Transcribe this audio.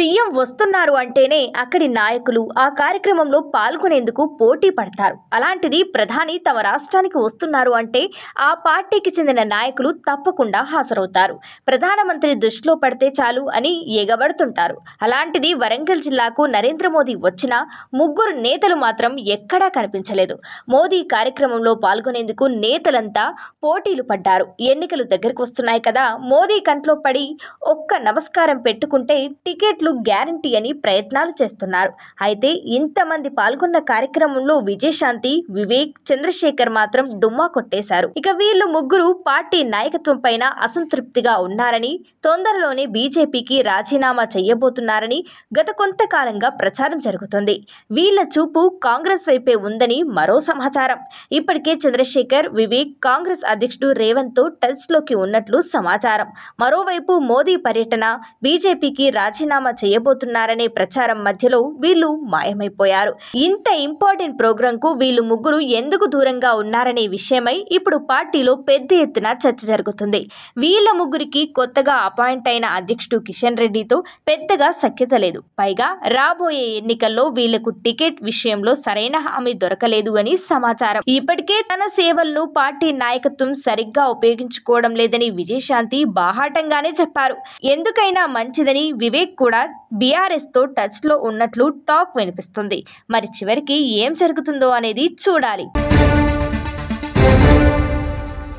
CM వస్తున్నారు అంటేనే అక్కడి నాయకులు ఆ కార్యక్రమంలో పాల్గొనేందుకు పోటీ పడతారు అలాంటిది ప్రధాని తమ రాష్ట్రానికి వస్తున్నారు అంటే ఆ పార్టీకి చెందిన నాయకులు తప్పకుండా హాజరవుతారు ప్రధానమంత్రి దృష్టిలో పడితే చాలు అని ఎగబడుతుంటారు అలాంటిది వరంగల్ జిల్లాకు నరేంద్ర మోదీ వచ్చినా ముగ్గురు నేతలు మాత్రం ఎక్కడా కనిపించలేదు మోదీ కార్యక్రమంలో పాల్గొనేందుకు నేతలంతా పోటీలు పడ్డారు ఎన్నికలు దగ్గరకు వస్తున్నాయి కదా మోదీ కంట్లో పడి ఒక్క నమస్కారం పెట్టుకుంటే టికెట్లు సీట్లు గ్యారంటీ అని ప్రయత్నాలు చేస్తున్నారు అయితే ఇంతమంది పాల్గొన్న కార్యక్రమంలో విజయశాంతి వివేక్ చంద్రశేఖర్ మాత్రం డుమ్మా కొట్టేశారు ఇక వీళ్ళు ముగ్గురు పార్టీ నాయకత్వం పైన అసంతృప్తిగా ఉన్నారని తొందరలోనే బీజేపీకి రాజీనామా చేయబోతున్నారని గత కొంతకాలంగా ప్రచారం జరుగుతుంది వీళ్ళ చూపు కాంగ్రెస్ వైపే ఉందని మరో సమాచారం ఇప్పటికే చంద్రశేఖర్ వివేక్ కాంగ్రెస్ అధ్యక్షుడు రేవంత్ తో టచ్ లోకి ఉన్నట్లు సమాచారం మరోవైపు మోదీ పర్యటన బీజేపీకి రాజీనామా చేయబోతున్నారనే ప్రచారం మధ్యలో వీళ్ళు మాయమైపోయారు ఇంత ఇంపార్టెంట్ ప్రోగ్రాంకు వీళ్ళు ముగ్గురు ఎందుకు దూరంగా ఉన్నారనే విషయమై ఇప్పుడు పార్టీలో పెద్ద ఎత్తున చర్చ జరుగుతుంది వీళ్ళ ముగ్గురికి కొత్తగా అపాయింట్ అయిన అధ్యక్షుడు కిషన్ రెడ్డితో పెద్దగా సఖ్యత లేదు పైగా రాబోయే ఎన్నికల్లో వీళ్లకు టికెట్ విషయంలో సరైన హామీ దొరకలేదు అని సమాచారం ఇప్పటికే తన సేవలను పార్టీ నాయకత్వం సరిగ్గా ఉపయోగించుకోవడం లేదని విజయశాంతి బాహాటంగానే చెప్పారు ఎందుకైనా మంచిదని వివేక్ కూడా బీఆర్ఎస్తో టచ్లో ఉన్నట్లు టాక్ వినిపిస్తుంది మరి చివరికి ఏం జరుగుతుందో అనేది చూడాలి